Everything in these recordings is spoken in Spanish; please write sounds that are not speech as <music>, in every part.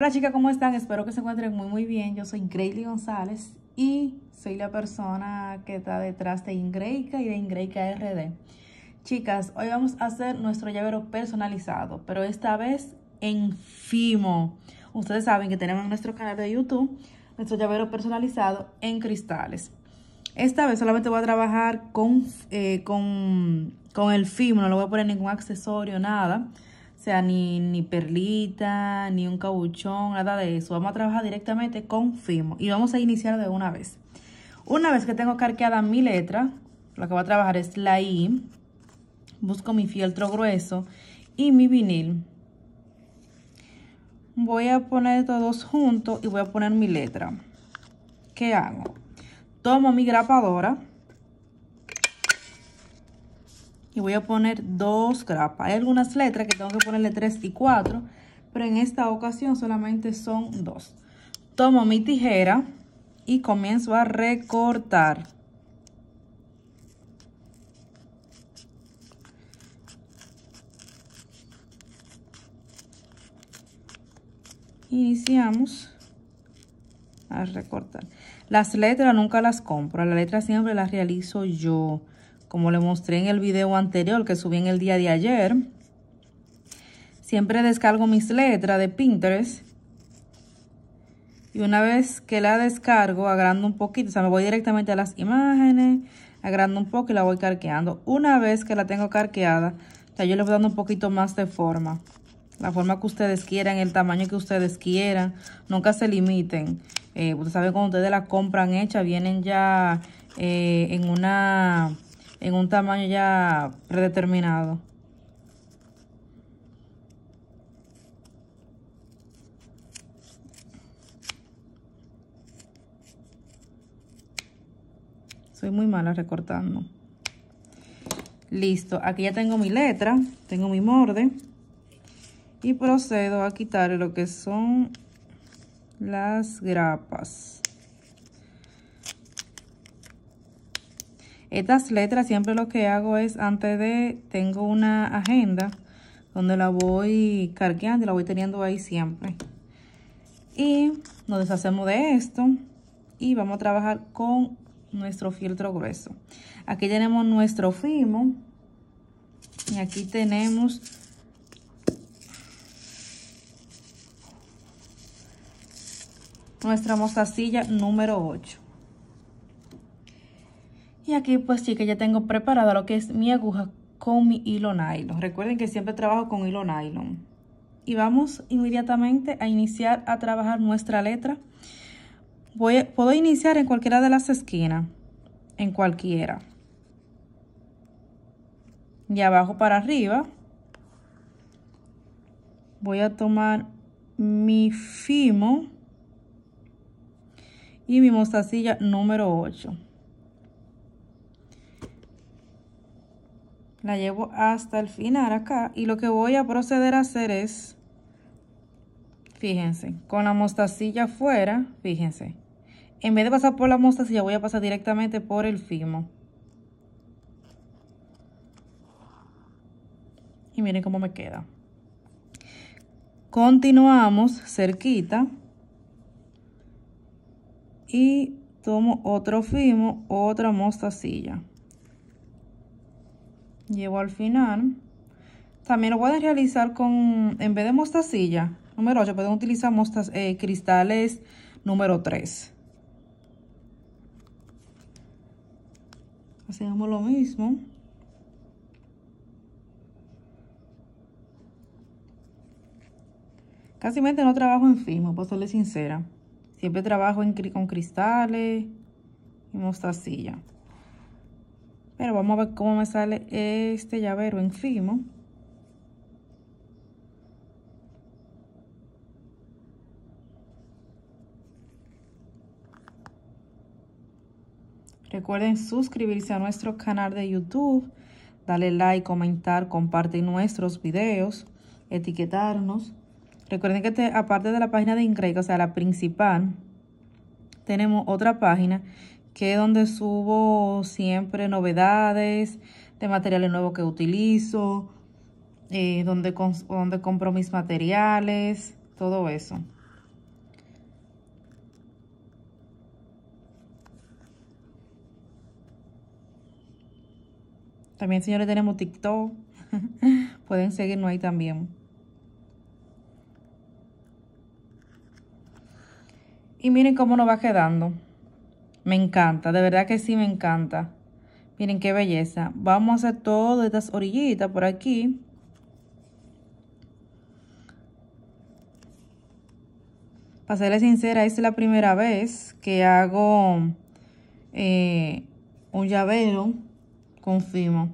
Hola chicas, ¿cómo están? Espero que se encuentren muy muy bien. Yo soy Grayley González y soy la persona que está detrás de Ingreica y de Ingreica RD. Chicas, hoy vamos a hacer nuestro llavero personalizado, pero esta vez en Fimo. Ustedes saben que tenemos en nuestro canal de YouTube nuestro llavero personalizado en cristales. Esta vez solamente voy a trabajar con, eh, con, con el Fimo, no le voy a poner ningún accesorio, nada. O sea, ni, perlita, ni un cabuchón, nada de eso. Vamos a trabajar directamente con Fimo. Y vamos a iniciar de una vez. Una vez que tengo carqueada mi letra, lo que voy a trabajar es la I. Busco mi fieltro grueso y mi vinil. Voy a poner todos juntos y voy a poner mi letra. ¿Qué hago? Tomo mi grapadora y voy a poner dos grapas. Hay algunas letras que tengo que ponerle tres y cuatro, pero en esta ocasión solamente son dos. Tomo mi tijera y comienzo a recortar. Iniciamos a recortar. Las letras nunca las compro, las letras siempre las realizo yo como le mostré en el video anterior que subí en el día de ayer. Siempre descargo mis letras de Pinterest. Y una vez que la descargo, agrando un poquito, o sea, me voy directamente a las imágenes, agrando un poco y la voy carqueando. Una vez que la tengo carqueada, o sea, yo le voy dando un poquito más de forma. La forma que ustedes quieran, el tamaño que ustedes quieran. Nunca se limiten. Eh, ustedes saben cuando ustedes la compran hecha, vienen ya eh, en una en un tamaño ya predeterminado. Soy muy mala recortando. Listo, aquí ya tengo mi letra, tengo mi morde. Y procedo a quitar lo que son las grapas. Estas letras siempre lo que hago es antes de, tengo una agenda donde la voy cargando y la voy teniendo ahí siempre. Y nos deshacemos de esto y vamos a trabajar con nuestro filtro grueso. Aquí tenemos nuestro fimo y aquí tenemos nuestra mostacilla número 8. Y aquí pues sí que ya tengo preparada lo que es mi aguja con mi hilo nylon. Recuerden que siempre trabajo con hilo nylon. Y vamos inmediatamente a iniciar a trabajar nuestra letra. Voy, puedo iniciar en cualquiera de las esquinas, en cualquiera. Y abajo para arriba. Voy a tomar mi fimo y mi mostacilla número 8. la llevo hasta el final acá y lo que voy a proceder a hacer es fíjense con la mostacilla afuera fíjense en vez de pasar por la mostacilla voy a pasar directamente por el fimo y miren cómo me queda continuamos cerquita y tomo otro fimo otra mostacilla llevo al final. También lo pueden realizar con, en vez de mostacilla, número 8, pueden utilizar eh, cristales número 3. Hacemos lo mismo. Casi no trabajo en fimo, para serle sincera. Siempre trabajo en, con cristales y mostacilla. Pero vamos a ver cómo me sale este llavero en Recuerden suscribirse a nuestro canal de YouTube, darle like, comentar, compartir nuestros videos, etiquetarnos. Recuerden que aparte de la página de ingresos o sea, la principal, tenemos otra página que es donde subo siempre novedades de materiales nuevos que utilizo, eh, donde, donde compro mis materiales, todo eso. También, señores, tenemos TikTok. <laughs> Pueden seguirnos ahí también. Y miren cómo nos va quedando. Me encanta, de verdad que sí me encanta. Miren qué belleza. Vamos a hacer todas estas orillitas por aquí. Para serles sincera, esta es la primera vez que hago eh, un llavero con fimo.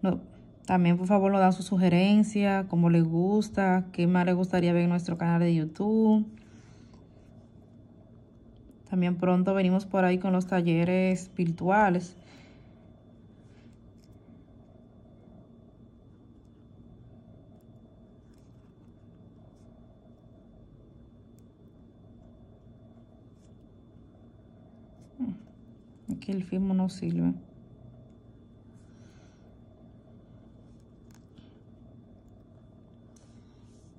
No, también por favor nos dan su sugerencia cómo les gusta, qué más les gustaría ver en nuestro canal de YouTube. También pronto venimos por ahí con los talleres virtuales. Mm, aquí el filmo no sirve.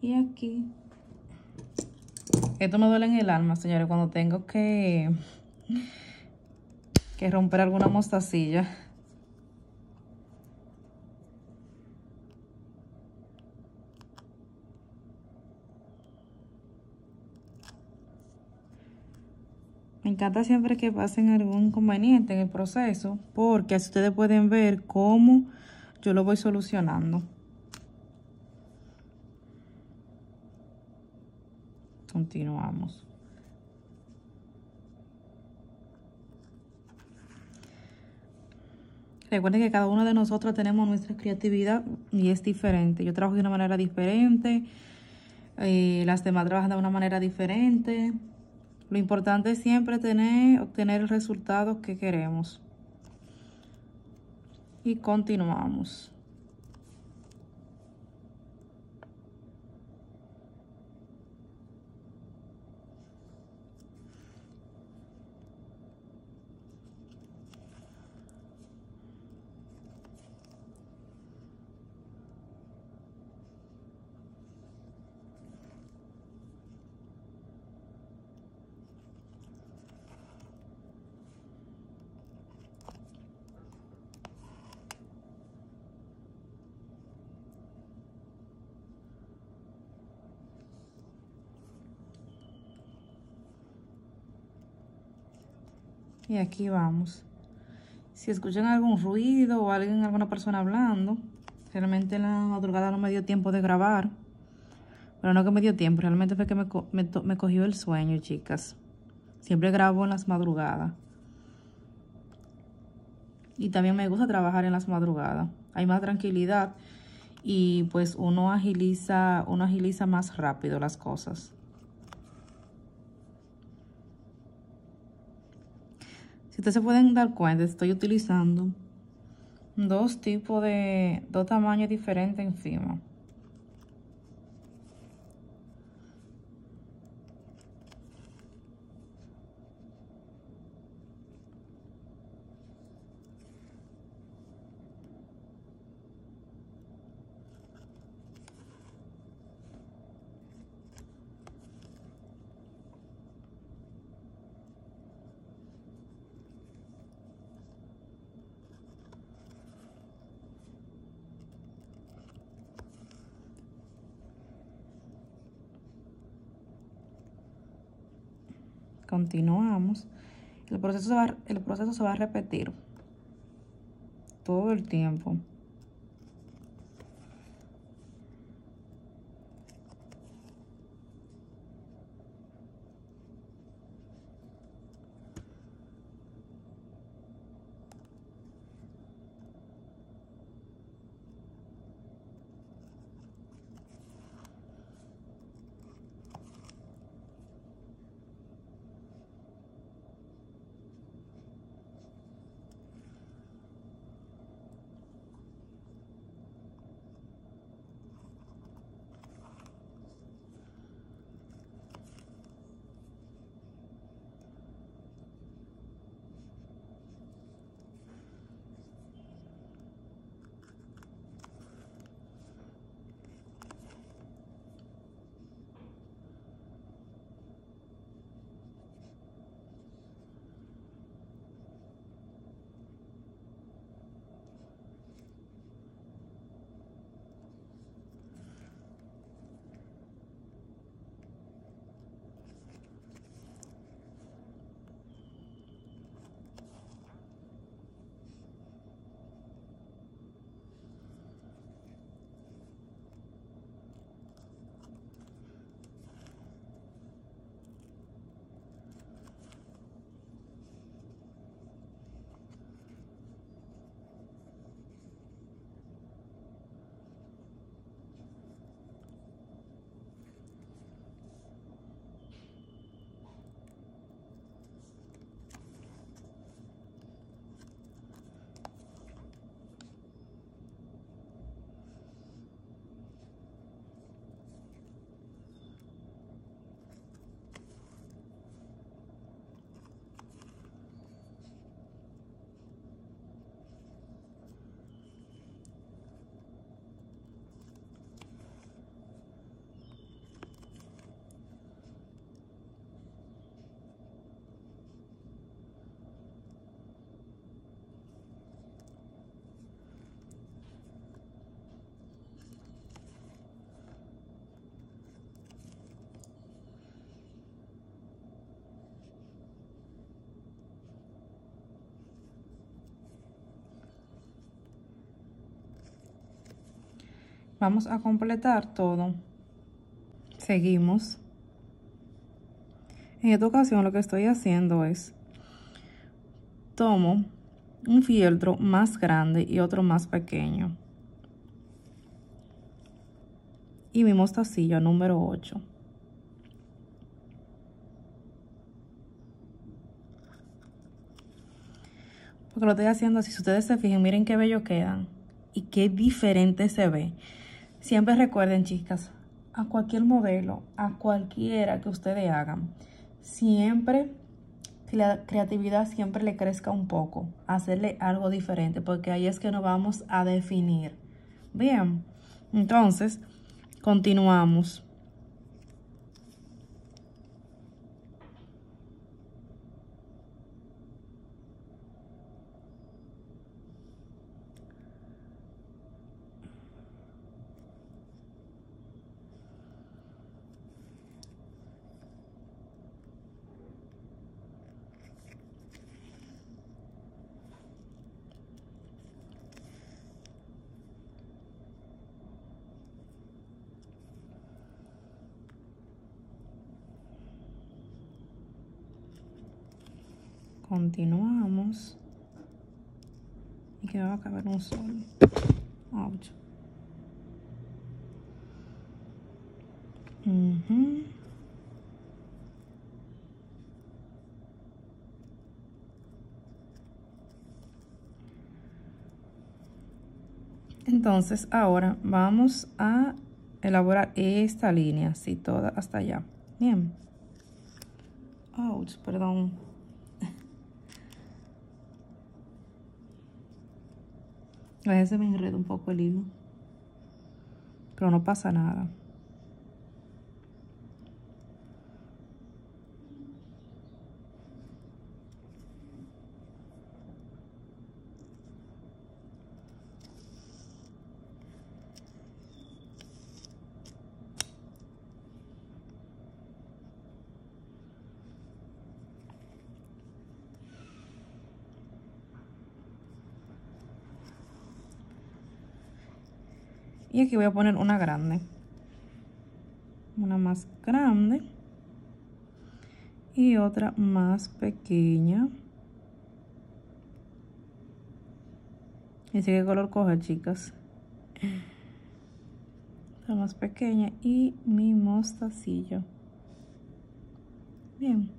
y aquí. Esto me duele en el alma, señores, cuando tengo que, que romper alguna mostacilla. Me encanta siempre que pasen algún inconveniente en el proceso, porque así ustedes pueden ver cómo yo lo voy solucionando. Continuamos. Recuerden que cada uno de nosotros tenemos nuestra creatividad y es diferente. Yo trabajo de una manera diferente, eh, las demás trabajan de una manera diferente. Lo importante es siempre tener, obtener el resultado que queremos. Y continuamos. Y aquí vamos. Si escuchan algún ruido o alguien, alguna persona hablando, realmente la madrugada no me dio tiempo de grabar. Pero no que me dio tiempo, realmente fue que me, me cogió el sueño, chicas. Siempre grabo en las madrugadas. Y también me gusta trabajar en las madrugadas. Hay más tranquilidad y pues uno agiliza, uno agiliza más rápido las cosas. ustedes se pueden dar cuenta, estoy utilizando dos tipos de, dos tamaños diferentes encima. continuamos. El proceso, se va, el proceso se va a repetir todo el tiempo. vamos a completar todo seguimos en esta ocasión lo que estoy haciendo es tomo un fieltro más grande y otro más pequeño y mi mostacillo número 8 porque lo estoy haciendo así si ustedes se fijan miren qué bello quedan y qué diferente se ve Siempre recuerden, chicas, a cualquier modelo, a cualquiera que ustedes hagan, siempre que la creatividad siempre le crezca un poco, hacerle algo diferente, porque ahí es que nos vamos a definir. Bien, entonces continuamos. continuamos y que va a caber un solo Ouch. entonces ahora vamos a elaborar esta línea así toda hasta allá bien ouch perdón A veces me enredo un poco el hilo. Pero no pasa nada. y aquí voy a poner una grande una más grande y otra más pequeña dice qué color coja chicas la más pequeña y mi mostacillo bien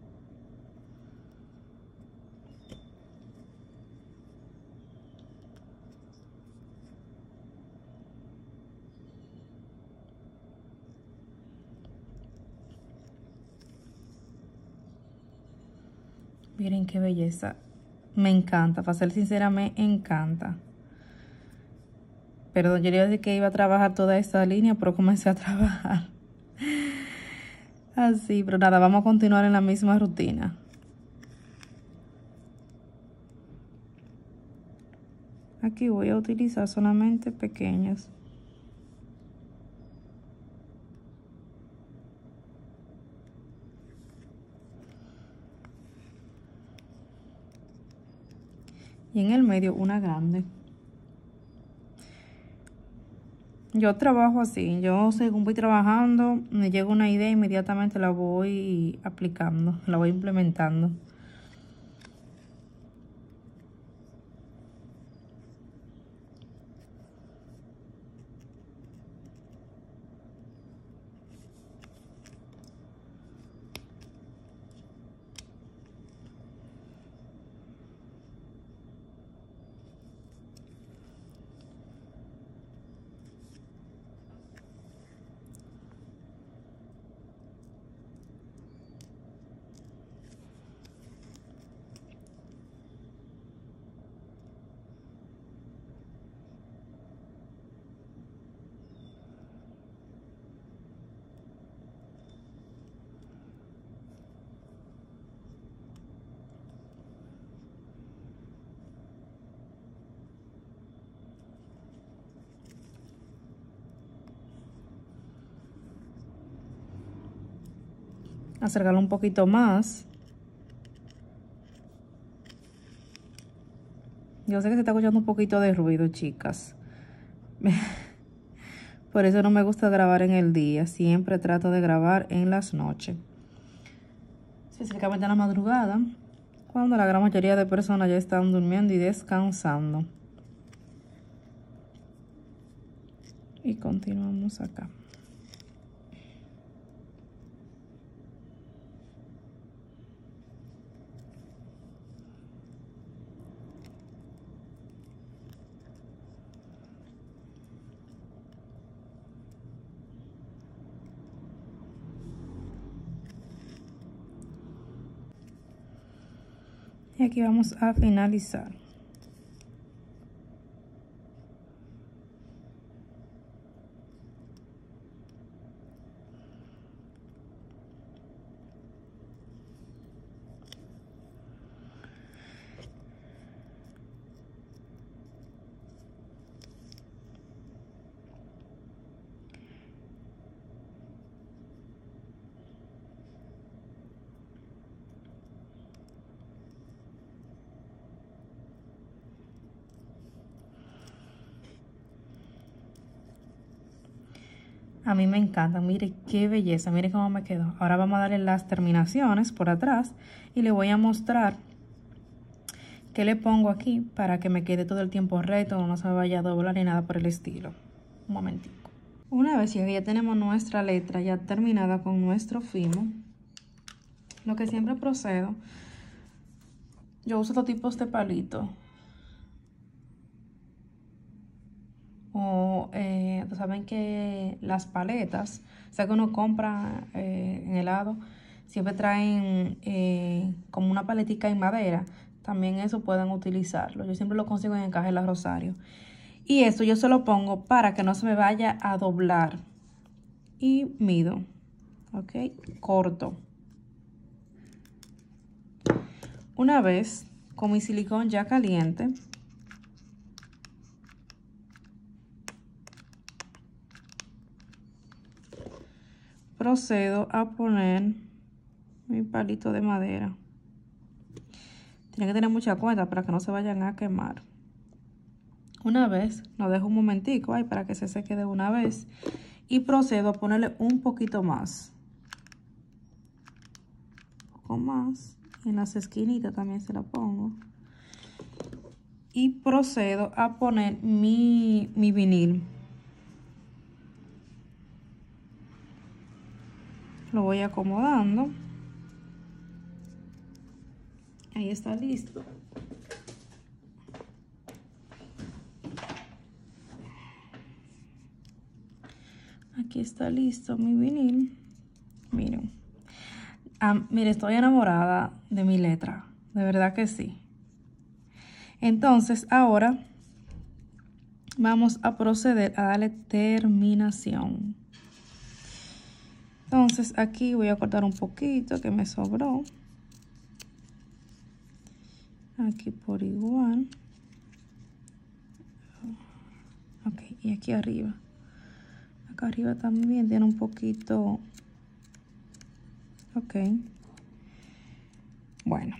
Miren qué belleza. Me encanta, para ser sincera, me encanta. Perdón, yo le dije que iba a trabajar toda esta línea, pero comencé a <laughs> trabajar. Así, ah, pero nada, vamos a continuar en la misma rutina. Aquí voy a utilizar solamente pequeñas. y en el medio una grande. Yo trabajo así, yo según voy trabajando, me llega una idea, inmediatamente la voy aplicando, la voy implementando. acercarlo un poquito más. Yo sé que se está escuchando un poquito de ruido, chicas. <laughs> Por eso no me gusta grabar en el día. Siempre trato de grabar en las noches. Específicamente en la madrugada, cuando la gran mayoría de personas ya están durmiendo y descansando. Y continuamos acá. Y aquí vamos a finalizar. A mí me encanta mire qué belleza, mire cómo me quedó. Ahora vamos a darle las terminaciones por atrás y le voy a mostrar qué le pongo aquí para que me quede todo el tiempo recto, no se vaya a doblar ni nada por el estilo. Un momentico. Una vez que ya tenemos nuestra letra ya terminada con nuestro fimo, lo que siempre procedo, yo uso dos tipos de palito Eh, saben que las paletas, o sea que uno compra eh, en helado, siempre traen eh, como una paletica en madera. También eso pueden utilizarlo. Yo siempre lo consigo en el de la Rosario. Y esto yo se lo pongo para que no se me vaya a doblar. Y mido. Ok, corto. Una vez con mi silicón ya caliente, procedo a poner mi palito de madera. Tiene que tener mucha cuenta para que no se vayan a quemar. Una vez, lo dejo un momentico ahí para que se seque de una vez. Y procedo a ponerle un poquito más. Un poco más. En las esquinitas también se la pongo. Y procedo a poner mi, mi vinil. lo voy acomodando. Ahí está listo. Aquí está listo mi vinil. Miren. Ah, mire, estoy enamorada de mi letra. De verdad que sí. Entonces, ahora vamos a proceder a darle terminación. Entonces aquí voy a cortar un poquito que me sobró. Aquí por igual. Ok, y aquí arriba. Acá arriba también tiene un poquito. Ok. Bueno,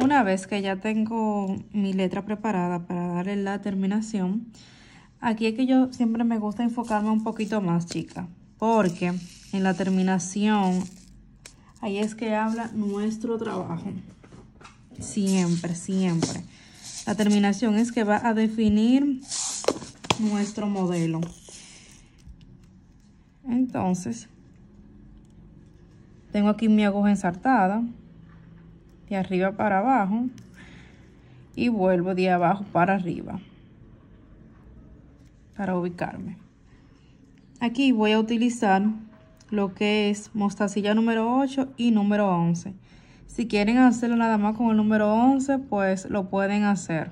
una vez que ya tengo mi letra preparada para darle la terminación, aquí es que yo siempre me gusta enfocarme un poquito más, chica. Porque en la terminación, ahí es que habla nuestro trabajo. Siempre, siempre. La terminación es que va a definir nuestro modelo. Entonces, tengo aquí mi aguja ensartada, de arriba para abajo, y vuelvo de abajo para arriba, para ubicarme. Aquí voy a utilizar lo que es mostacilla número 8 y número 11. Si quieren hacerlo nada más con el número 11, pues lo pueden hacer.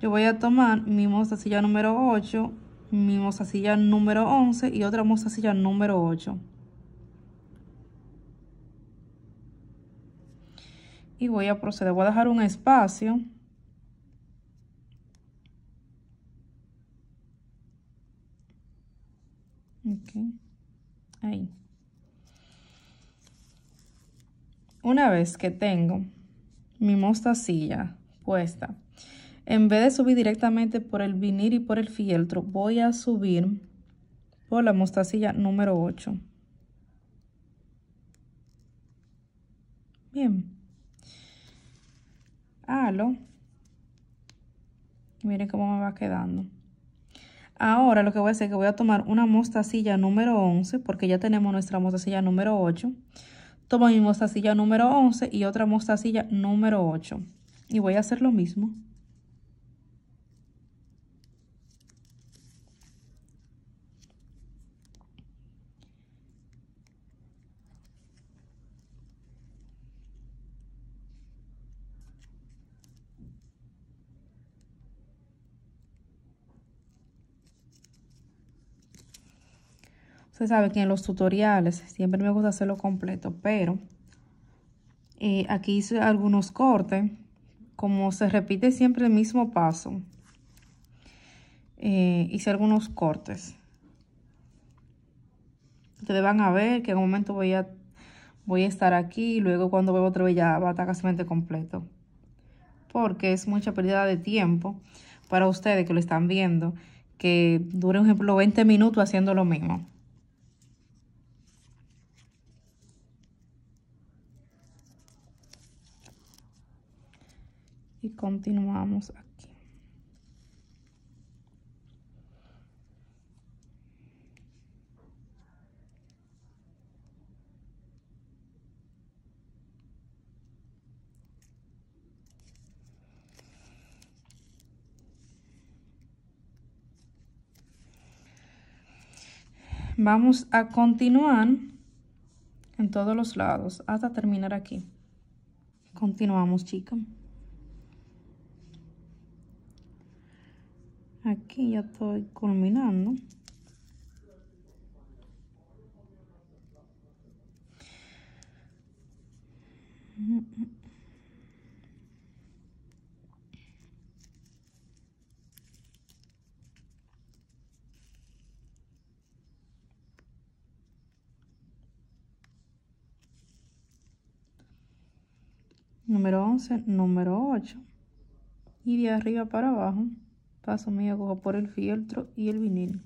Yo voy a tomar mi mostacilla número 8, mi mostacilla número 11 y otra mostacilla número 8. Y voy a proceder, voy a dejar un espacio. Okay. Ahí. Una vez que tengo mi mostacilla puesta, en vez de subir directamente por el vinil y por el fieltro, voy a subir por la mostacilla número 8. Bien. Halo. Miren cómo me va quedando. Ahora lo que voy a hacer es que voy a tomar una mostacilla número 11, porque ya tenemos nuestra mostacilla número 8. Tomo mi mostacilla número 11 y otra mostacilla número 8. Y voy a hacer lo mismo. Usted sabe que en los tutoriales siempre me gusta hacerlo completo, pero eh, aquí hice algunos cortes. Como se repite siempre el mismo paso, eh, hice algunos cortes. Ustedes van a ver que en un momento voy a, voy a estar aquí y luego cuando vuelva otra vez ya va a estar casi completo. Porque es mucha pérdida de tiempo para ustedes que lo están viendo, que dure, un ejemplo, 20 minutos haciendo lo mismo. continuamos aquí vamos a continuar en todos los lados hasta terminar aquí continuamos chicos aquí ya estoy culminando número 11, número 8 y de arriba para abajo paso mi cojo por el fieltro y el vinil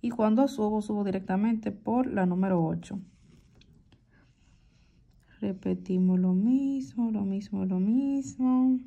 y cuando subo subo directamente por la número 8 repetimos lo mismo lo mismo lo mismo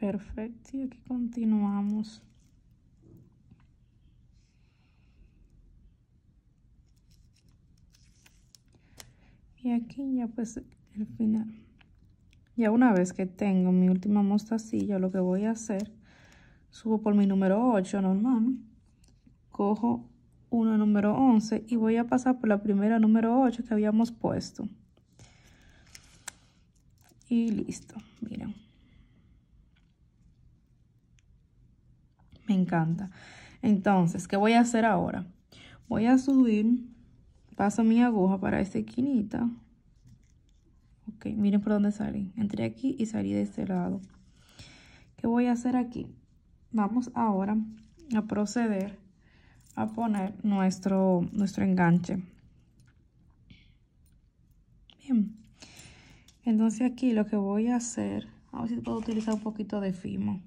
Perfecto, y aquí continuamos. Y aquí ya pues el final. Ya una vez que tengo mi última mostacilla, lo que voy a hacer, subo por mi número 8 normal, cojo uno número 11 y voy a pasar por la primera número 8 que habíamos puesto. Y listo, miren. Me encanta. Entonces, ¿qué voy a hacer ahora? Voy a subir, paso mi aguja para esta esquinita. Ok, miren por dónde salí. Entré aquí y salí de este lado. ¿Qué voy a hacer aquí? Vamos ahora a proceder a poner nuestro, nuestro enganche. Bien. Entonces aquí lo que voy a hacer, a ver si puedo utilizar un poquito de fimo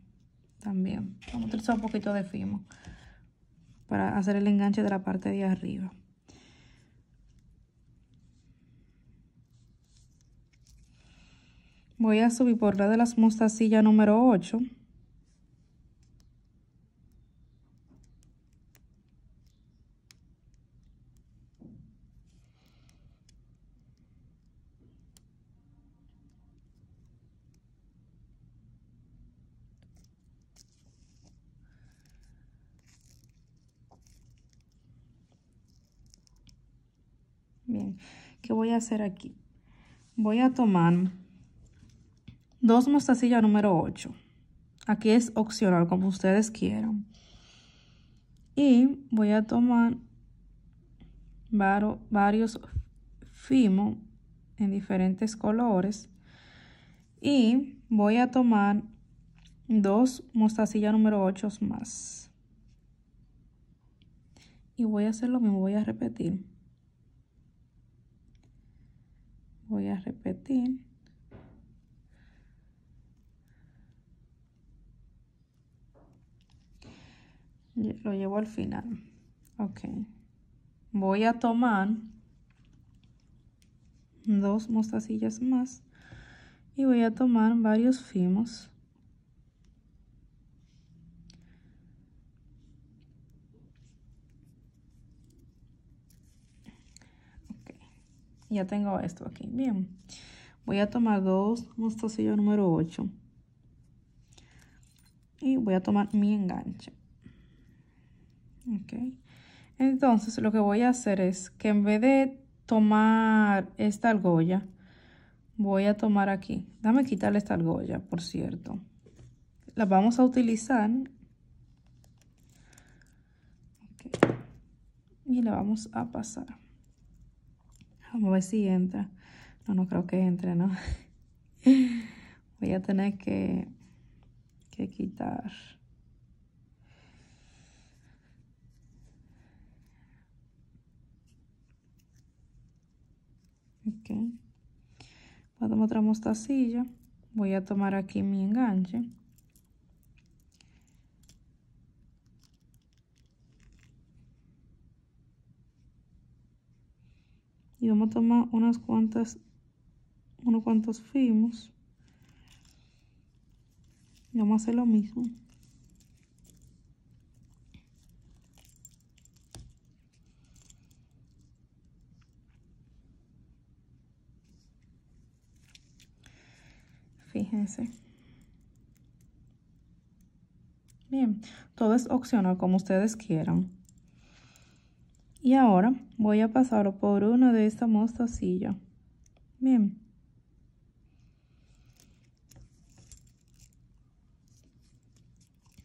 también. Vamos a utilizar un poquito de fimo para hacer el enganche de la parte de arriba. Voy a subir por la de las mostacillas número 8. Bien, ¿qué voy a hacer aquí? Voy a tomar dos mostacillas número 8. Aquí es opcional, como ustedes quieran. Y voy a tomar varios fimo en diferentes colores. Y voy a tomar dos mostacillas número 8 más. Y voy a hacer lo mismo, voy a repetir. voy a repetir lo llevo al final ok voy a tomar dos mostacillas más y voy a tomar varios fimos Ya tengo esto aquí. Bien. Voy a tomar dos mostacillos número 8. Y voy a tomar mi enganche. Ok. Entonces lo que voy a hacer es que en vez de tomar esta argolla, voy a tomar aquí. Dame quitarle esta argolla, por cierto. La vamos a utilizar. Y la vamos a pasar. Vamos a ver si entra. No, no creo que entre, ¿no? <laughs> Voy a tener que, que quitar. Ok. tomar otra mostacilla. Voy a tomar aquí mi enganche. y vamos a tomar unas cuantas unos cuantos films y vamos a hacer lo mismo fíjense bien todo es opcional como ustedes quieran y ahora voy a pasar por uno de estos mostacillos, Bien.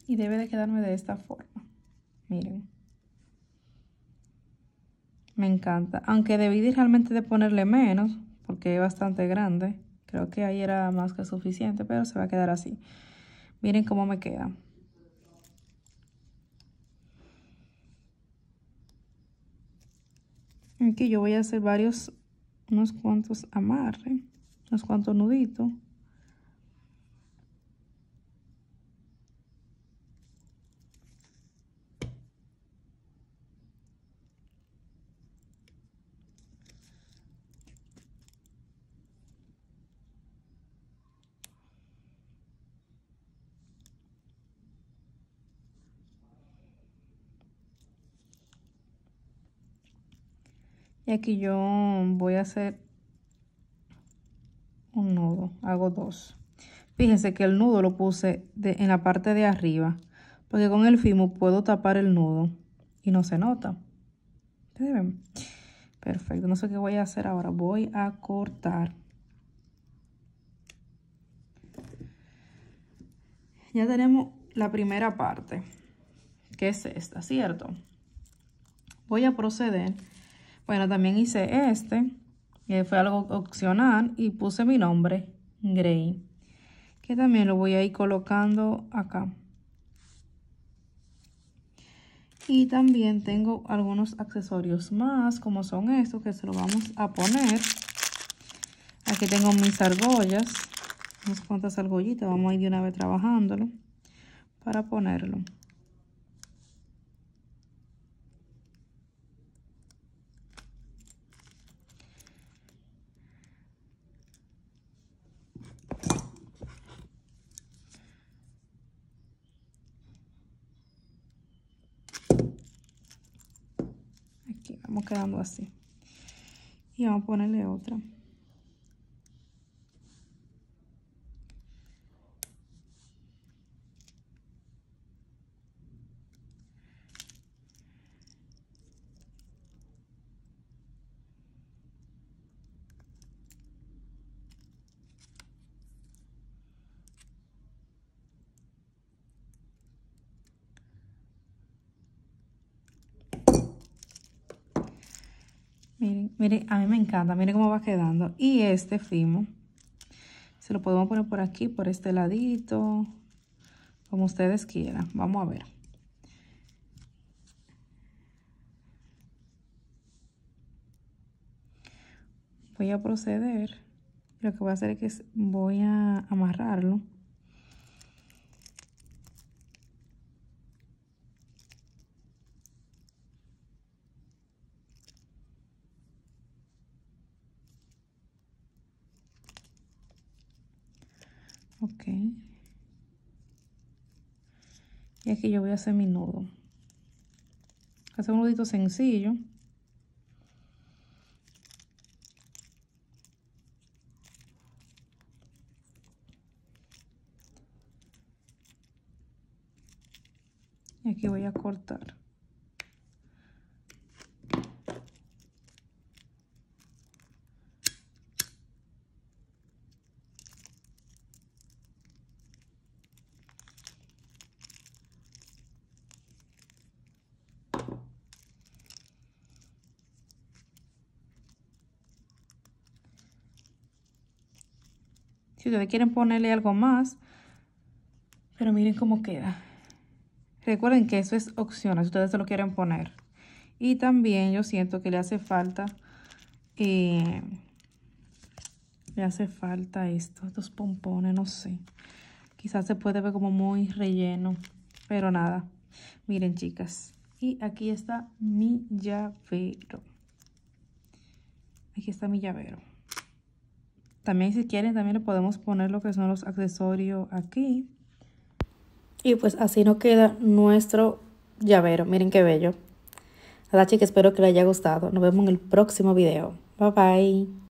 Y debe de quedarme de esta forma. Miren. Me encanta. Aunque debí realmente de ponerle menos, porque es bastante grande. Creo que ahí era más que suficiente, pero se va a quedar así. Miren cómo me queda. Aquí yo voy a hacer varios, unos cuantos amarre unos cuantos nuditos. y aquí yo voy a hacer un nudo hago dos fíjense que el nudo lo puse en la parte de arriba porque con el fimo puedo tapar el nudo y no se nota perfecto no sé qué voy a hacer ahora voy a cortar ya tenemos la primera parte que es esta cierto voy a proceder bueno, también hice este, que fue algo opcional, y puse mi nombre, Gray, que también lo voy a ir colocando acá. Y también tengo algunos accesorios más, como son estos, que se los vamos a poner. Aquí tengo mis argollas, unas cuantas argollitas, vamos a ir de una vez trabajándolo para ponerlo. así. Y vamos a ponerle otra. Mire, a mí me encanta, Mire cómo va quedando. Y este fimo, se lo podemos poner por aquí, por este ladito, como ustedes quieran. Vamos a ver. Voy a proceder. Lo que voy a hacer es que voy a amarrarlo. y aquí yo voy a hacer mi nudo hacer un nudito sencillo y aquí voy a cortar Si ustedes quieren ponerle algo más, pero miren cómo queda. Recuerden que eso es opcional, si ustedes se lo quieren poner. Y también yo siento que le hace falta, eh, le hace falta esto, estos pompones, no sé. Quizás se puede ver como muy relleno, pero nada. Miren chicas, y aquí está mi llavero. Aquí está mi llavero. También si quieren, también le podemos poner lo que son los accesorios aquí. Y pues así nos queda nuestro llavero. Miren qué bello. Nada que espero que les haya gustado. Nos vemos en el próximo video. Bye bye.